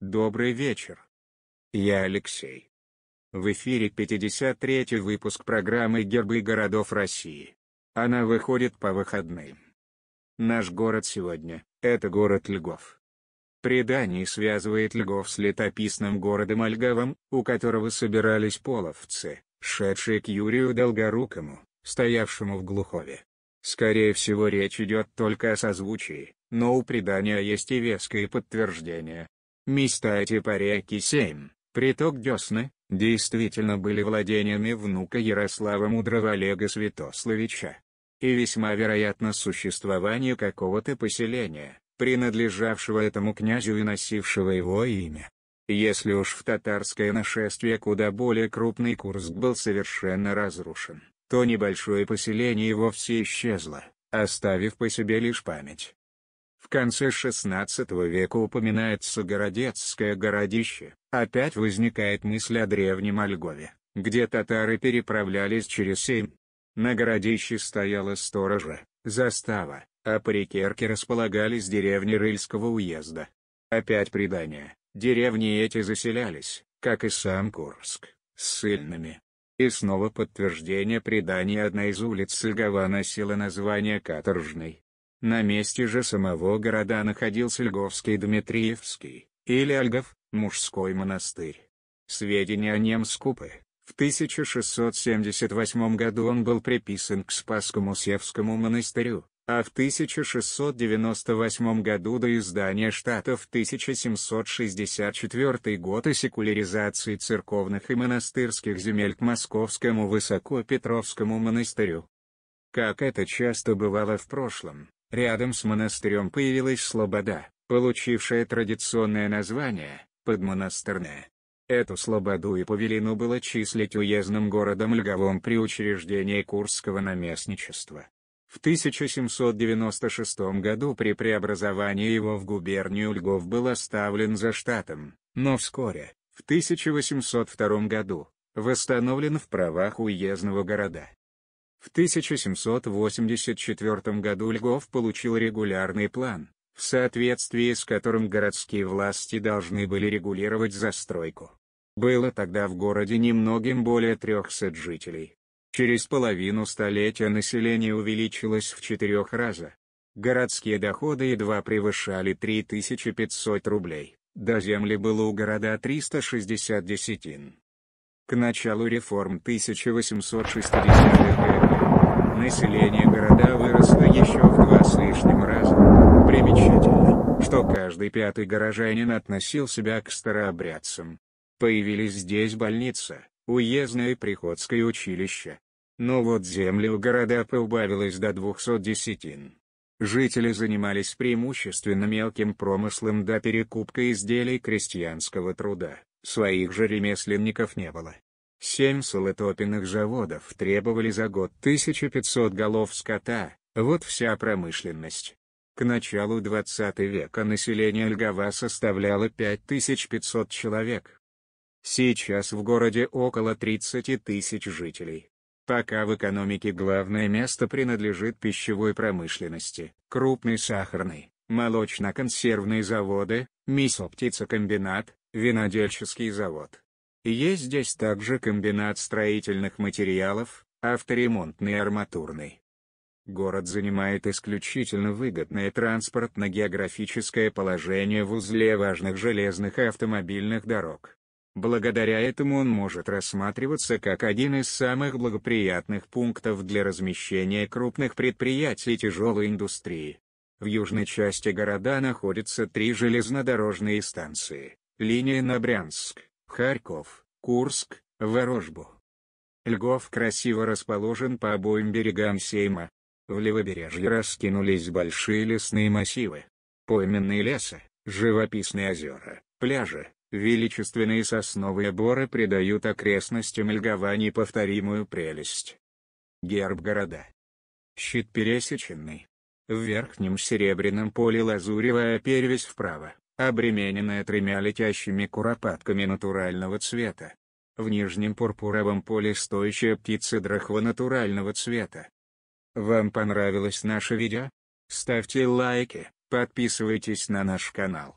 Добрый вечер. Я Алексей. В эфире 53 выпуск программы «Гербы городов России». Она выходит по выходным. Наш город сегодня – это город Льгов. Предание связывает Льгов с летописным городом Ольговым, у которого собирались половцы, шедшие к Юрию Долгорукому, стоявшему в Глухове. Скорее всего речь идет только о созвучии, но у предания есть и веское подтверждение, Места эти по реке Семь, приток Десны, действительно были владениями внука Ярослава Мудрого Олега Святославича. И весьма вероятно существование какого-то поселения, принадлежавшего этому князю и носившего его имя. Если уж в татарское нашествие куда более крупный Курск был совершенно разрушен, то небольшое поселение вовсе исчезло, оставив по себе лишь память. В конце XVI века упоминается Городецкое городище. Опять возникает мысль о древнем Ольгове, где татары переправлялись через Семь. На городище стояла сторожа, застава, а по рекерке располагались деревни Рыльского уезда. Опять предание, деревни эти заселялись, как и сам Курск, с сыльными. И снова подтверждение предания одна из улиц Игова носила название Каторжной. На месте же самого города находился Льговский Дмитриевский, или Ольгов, мужской монастырь. Сведения о нем скупы. В 1678 году он был приписан к Спасскому Севскому монастырю, а в 1698 году до издания штата в 1764 год и секуляризации церковных и монастырских земель к Московскому Высокопетровскому монастырю. Как это часто бывало в прошлом, Рядом с монастырем появилась слобода, получившая традиционное название – подмонастырная. Эту слободу и повелено было числить уездным городом Льговом при учреждении Курского наместничества. В 1796 году при преобразовании его в губернию Льгов был оставлен за штатом, но вскоре, в 1802 году, восстановлен в правах уездного города. В 1784 году Льгов получил регулярный план, в соответствии с которым городские власти должны были регулировать застройку. Было тогда в городе немногим более 300 жителей. Через половину столетия население увеличилось в четырех раза. Городские доходы едва превышали 3500 рублей, до земли было у города 360 десятин. К началу реформ 1860-х годов население города выросло еще в два с лишним раза. Примечательно, что каждый пятый горожанин относил себя к старообрядцам. Появились здесь больница, уездное и приходское училище. Но вот земли у города поубавилось до 200 десятин. Жители занимались преимущественно мелким промыслом до перекупка изделий крестьянского труда. Своих же ремесленников не было. Семь солотопиных заводов требовали за год 1500 голов скота, вот вся промышленность. К началу 20 века население Льгова составляло 5500 человек. Сейчас в городе около 30 тысяч жителей. Пока в экономике главное место принадлежит пищевой промышленности, крупной сахарной, молочно-консервные заводы, мясо-птицекомбинат, винодельческий завод. Есть здесь также комбинат строительных материалов, авторемонтный и арматурный. Город занимает исключительно выгодное транспортно-географическое положение в узле важных железных и автомобильных дорог. Благодаря этому он может рассматриваться как один из самых благоприятных пунктов для размещения крупных предприятий тяжелой индустрии. В южной части города находятся три железнодорожные станции, линии на Брянск, Харьков, Курск, Ворожбу. Льгов красиво расположен по обоим берегам Сейма. В левобережье раскинулись большие лесные массивы. Пойменные леса, живописные озера, пляжи, величественные сосновые боры придают окрестностям Льгова неповторимую прелесть. Герб города. Щит пересеченный, в верхнем серебряном поле лазуревая перевесь вправо, обремененная тремя летящими куропатками натурального цвета. В нижнем пурпуровом поле стоящая птица драхва натурального цвета. Вам понравилось наше видео? Ставьте лайки, подписывайтесь на наш канал.